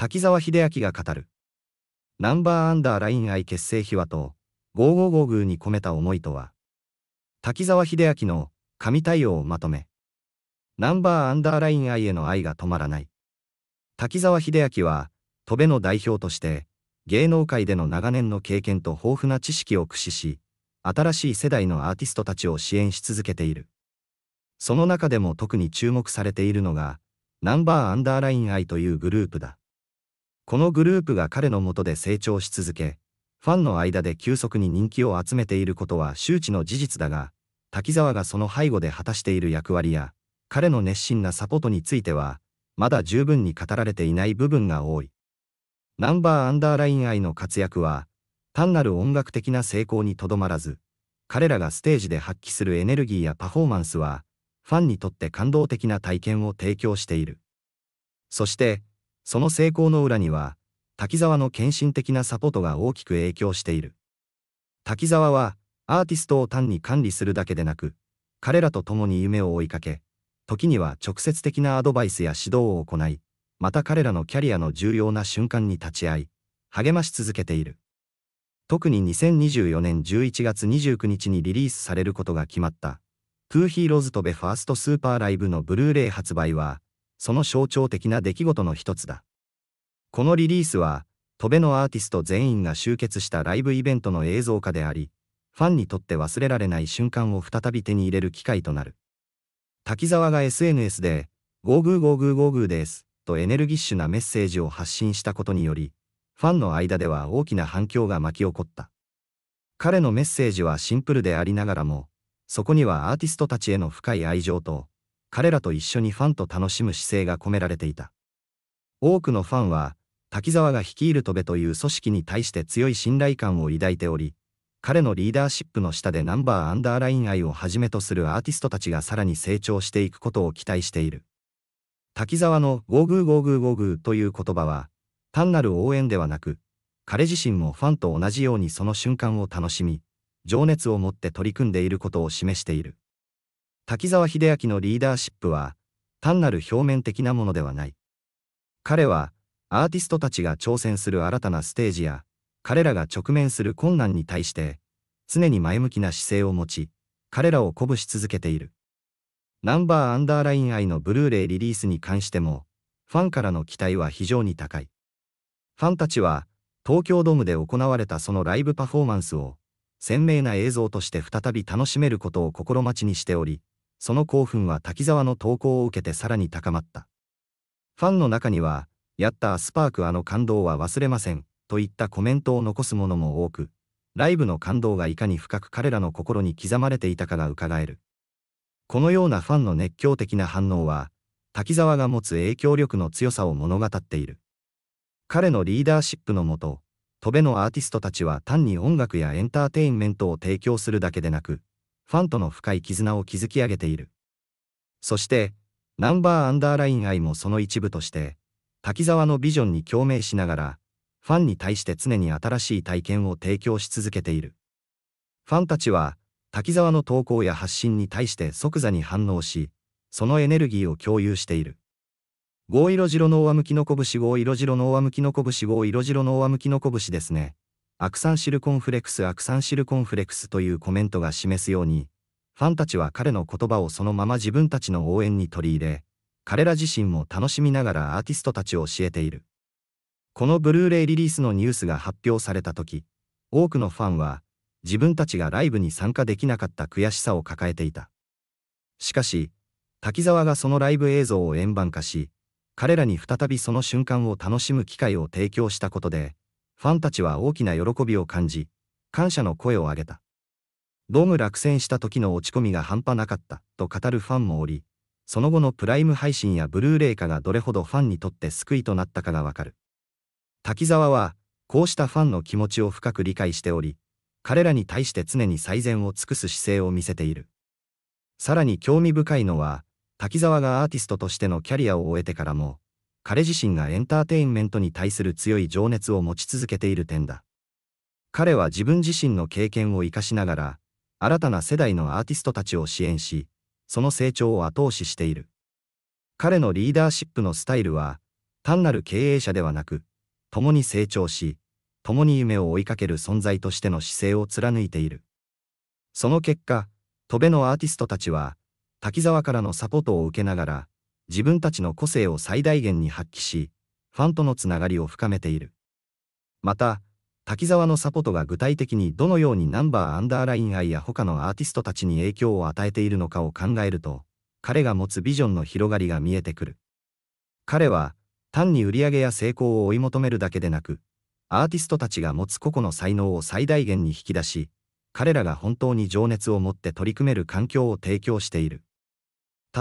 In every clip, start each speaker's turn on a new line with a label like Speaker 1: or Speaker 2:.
Speaker 1: 滝沢秀明が語る。ナンバーアンダーライン愛結成秘話と、555宮に込めた思いとは、滝沢秀明の神対応をまとめ、ナンバーアンダーライン愛への愛が止まらない。滝沢秀明は、戸辺の代表として、芸能界での長年の経験と豊富な知識を駆使し、新しい世代のアーティストたちを支援し続けている。その中でも特に注目されているのが、ナンバーアンダーライン愛というグループだ。このグループが彼のもとで成長し続け、ファンの間で急速に人気を集めていることは周知の事実だが、滝沢がその背後で果たしている役割や、彼の熱心なサポートについては、まだ十分に語られていない部分が多い。ナンバーアンダーライン愛の活躍は、単なる音楽的な成功にとどまらず、彼らがステージで発揮するエネルギーやパフォーマンスは、ファンにとって感動的な体験を提供している。そして、その成功の裏には、滝沢の献身的なサポートが大きく影響している。滝沢は、アーティストを単に管理するだけでなく、彼らと共に夢を追いかけ、時には直接的なアドバイスや指導を行い、また彼らのキャリアの重要な瞬間に立ち会い、励まし続けている。特に2024年11月29日にリリースされることが決まった、トゥーヒーローズとベファーストスーパーライブのブルーレイ発売は、その象徴的な出来事の一つだ。このリリースは、戸辺のアーティスト全員が集結したライブイベントの映像化であり、ファンにとって忘れられない瞬間を再び手に入れる機会となる。滝沢が SNS で、ゴーグーゴーグーゴーグーです、とエネルギッシュなメッセージを発信したことにより、ファンの間では大きな反響が巻き起こった。彼のメッセージはシンプルでありながらも、そこにはアーティストたちへの深い愛情と、彼らと一緒にファンと楽しむ姿勢が込められていた。多くのファンは、滝沢が率いる戸ベという組織に対して強い信頼感を抱いており、彼のリーダーシップの下でナンバーアンダーライン愛をはじめとするアーティストたちがさらに成長していくことを期待している。滝沢の「ゴーグーゴーグーゴーグー」という言葉は、単なる応援ではなく、彼自身もファンと同じようにその瞬間を楽しみ、情熱を持って取り組んでいることを示している。滝沢秀明のリーダーシップは、単なる表面的なものではない。彼は、アーティストたちが挑戦する新たなステージや、彼らが直面する困難に対して、常に前向きな姿勢を持ち、彼らを鼓舞し続けている。ナンバーアンダーライン愛のブルーレイリリースに関しても、ファンからの期待は非常に高い。ファンたちは、東京ドームで行われたそのライブパフォーマンスを、鮮明な映像として再び楽しめることを心待ちにしており、その興奮は滝沢の投稿を受けてさらに高まった。ファンの中には、やったスパークあの感動は忘れません、といったコメントを残す者も多く、ライブの感動がいかに深く彼らの心に刻まれていたかがうかがえる。このようなファンの熱狂的な反応は、滝沢が持つ影響力の強さを物語っている。彼のリーダーシップのもと、戸辺のアーティストたちは単に音楽やエンターテインメントを提供するだけでなく、ファンとの深い絆を築き上げている。そして、ナンバーアンダーライン愛もその一部として、滝沢のビジョンに共鳴しながら、ファンに対して常に新しい体験を提供し続けている。ファンたちは、滝沢の投稿や発信に対して即座に反応し、そのエネルギーを共有している。ゴーイロジロノきのムキノコブシゴーイロジロノきのムキノコブシゴーイロジロノきのムキノコブシですね。アクサンシルコンフレックスアクサンシルコンフレックスというコメントが示すように、ファンたちは彼の言葉をそのまま自分たちの応援に取り入れ、彼ら自身も楽しみながらアーティストたちを教えている。このブルーレイリリースのニュースが発表された時、多くのファンは、自分たちがライブに参加できなかった悔しさを抱えていた。しかし、滝沢がそのライブ映像を円盤化し、彼らに再びその瞬間を楽しむ機会を提供したことで、ファンたちは大きな喜びを感じ、感謝の声を上げた。ドーム落選した時の落ち込みが半端なかったと語るファンもおり、その後のプライム配信やブルーレイ化がどれほどファンにとって救いとなったかがわかる。滝沢は、こうしたファンの気持ちを深く理解しており、彼らに対して常に最善を尽くす姿勢を見せている。さらに興味深いのは、滝沢がアーティストとしてのキャリアを終えてからも、彼自身がエンターテインメントに対する強い情熱を持ち続けている点だ。彼は自分自身の経験を生かしながら、新たな世代のアーティストたちを支援し、その成長を後押ししている。彼のリーダーシップのスタイルは、単なる経営者ではなく、共に成長し、共に夢を追いかける存在としての姿勢を貫いている。その結果、戸辺のアーティストたちは、滝沢からのサポートを受けながら、自分たちの個性を最大限に発揮し、ファンとのつながりを深めている。また、滝沢のサポートが具体的にどのようにナンバーアンダーライン愛や他のアーティストたちに影響を与えているのかを考えると、彼が持つビジョンの広がりが見えてくる。彼は、単に売り上げや成功を追い求めるだけでなく、アーティストたちが持つ個々の才能を最大限に引き出し、彼らが本当に情熱を持って取り組める環境を提供している。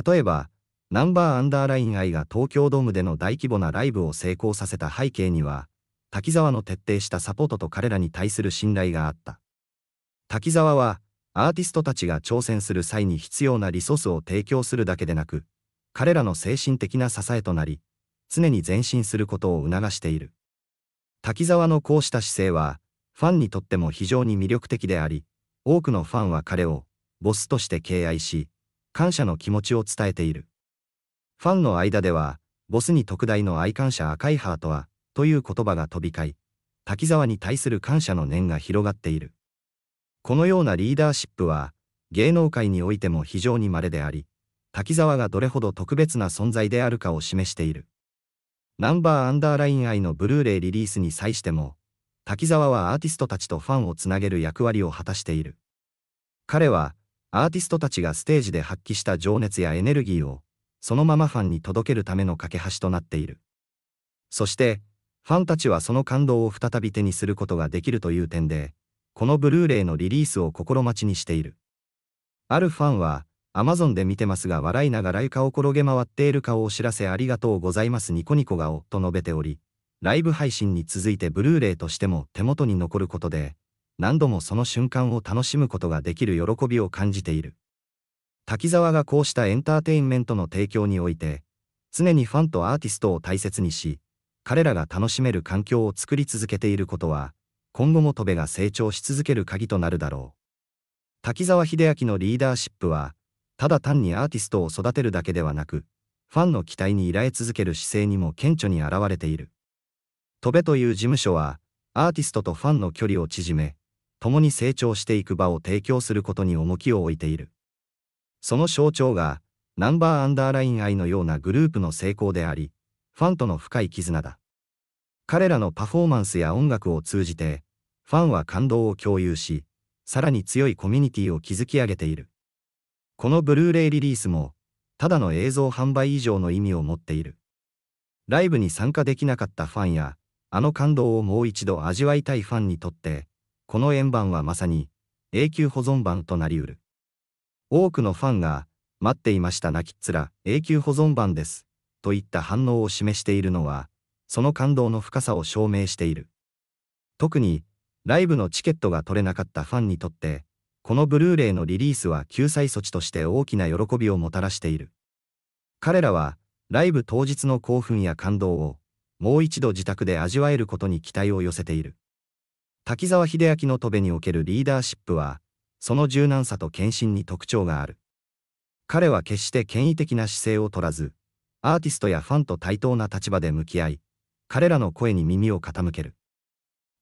Speaker 1: 例えば、ナンバーアンダーライン愛が東京ドームでの大規模なライブを成功させた背景には、滝沢の徹底したサポートと彼らに対する信頼があった。滝沢は、アーティストたちが挑戦する際に必要なリソースを提供するだけでなく、彼らの精神的な支えとなり、常に前進することを促している。滝沢のこうした姿勢は、ファンにとっても非常に魅力的であり、多くのファンは彼を、ボスとして敬愛し、感謝の気持ちを伝えている。ファンの間では、ボスに特大の愛感謝赤いハートは、という言葉が飛び交い、滝沢に対する感謝の念が広がっている。このようなリーダーシップは、芸能界においても非常に稀であり、滝沢がどれほど特別な存在であるかを示している。ナンバーアンダーライン愛のブルーレイリリースに際しても、滝沢はアーティストたちとファンをつなげる役割を果たしている。彼は、アーティストたちがステージで発揮した情熱やエネルギーを、そのままファンに届けるための架け橋となっている。そして、ファンたちはその感動を再び手にすることができるという点で、このブルーレイのリリースを心待ちにしている。あるファンは、アマゾンで見てますが笑いながら床を転げ回っている顔をお知らせありがとうございますニコニコ顔と述べており、ライブ配信に続いてブルーレイとしても手元に残ることで、何度もその瞬間を楽しむことができる喜びを感じている。滝沢がこうしたエンターテインメントの提供において、常にファンとアーティストを大切にし、彼らが楽しめる環境を作り続けていることは、今後も戸部が成長し続ける鍵となるだろう。滝沢秀明のリーダーシップは、ただ単にアーティストを育てるだけではなく、ファンの期待に依頼続ける姿勢にも顕著に表れている。戸部という事務所は、アーティストとファンの距離を縮め、共に成長していく場を提供することに重きを置いている。その象徴が、ナンバーアンダーライン愛のようなグループの成功であり、ファンとの深い絆だ。彼らのパフォーマンスや音楽を通じて、ファンは感動を共有し、さらに強いコミュニティを築き上げている。このブルーレイリリースも、ただの映像販売以上の意味を持っている。ライブに参加できなかったファンや、あの感動をもう一度味わいたいファンにとって、この円盤はまさに永久保存版となりうる。多くのファンが、待っていました泣きっ面、永久保存版です、といった反応を示しているのは、その感動の深さを証明している。特に、ライブのチケットが取れなかったファンにとって、このブルーレイのリリースは救済措置として大きな喜びをもたらしている。彼らは、ライブ当日の興奮や感動を、もう一度自宅で味わえることに期待を寄せている。滝沢秀明の戸辺におけるリーダーシップは、その柔軟さと献身に特徴がある。彼は決して権威的な姿勢を取らず、アーティストやファンと対等な立場で向き合い、彼らの声に耳を傾ける。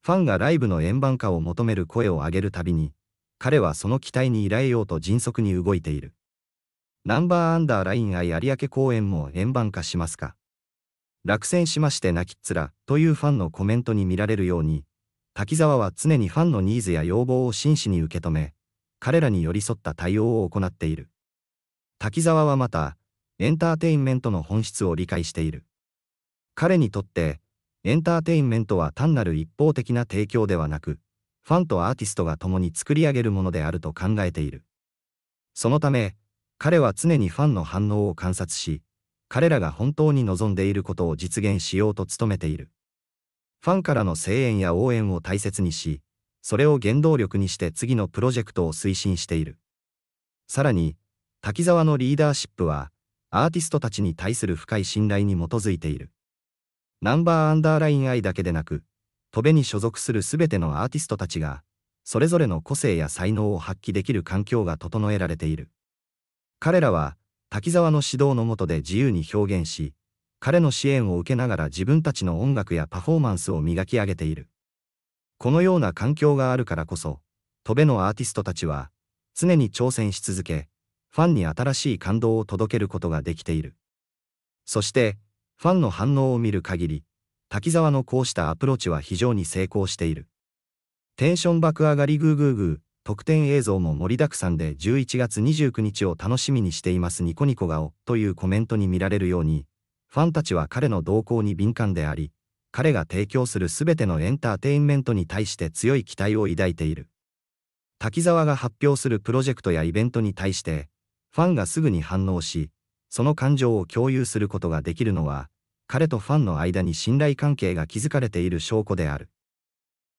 Speaker 1: ファンがライブの円盤化を求める声を上げるたびに、彼はその期待に依頼ようと迅速に動いている。ナンバーアンダーライン愛有明公演も円盤化しますか落選しまして泣きっ面というファンのコメントに見られるように、滝沢は常にファンのニーズや要望を真摯に受け止め、彼らに寄り添った対応を行っている。滝沢はまた、エンターテインメントの本質を理解している。彼にとって、エンターテインメントは単なる一方的な提供ではなく、ファンとアーティストが共に作り上げるものであると考えている。そのため、彼は常にファンの反応を観察し、彼らが本当に望んでいることを実現しようと努めている。ファンからの声援や応援を大切にし、それを原動力にして次のプロジェクトを推進している。さらに、滝沢のリーダーシップは、アーティストたちに対する深い信頼に基づいている。ナンバーアンダーライン I だけでなく、戸部に所属する全てのアーティストたちが、それぞれの個性や才能を発揮できる環境が整えられている。彼らは、滝沢の指導の下で自由に表現し、彼の支援を受けながら自分たちの音楽やパフォーマンスを磨き上げている。このような環境があるからこそ、戸辺のアーティストたちは、常に挑戦し続け、ファンに新しい感動を届けることができている。そして、ファンの反応を見る限り、滝沢のこうしたアプローチは非常に成功している。テンション爆上がりグーグーグー、特典映像も盛りだくさんで11月29日を楽しみにしていますニコニコ顔というコメントに見られるように、ファンたちは彼の動向に敏感であり、彼が提供する全てのエンターテインメントに対して強い期待を抱いている。滝沢が発表するプロジェクトやイベントに対して、ファンがすぐに反応し、その感情を共有することができるのは、彼とファンの間に信頼関係が築かれている証拠である。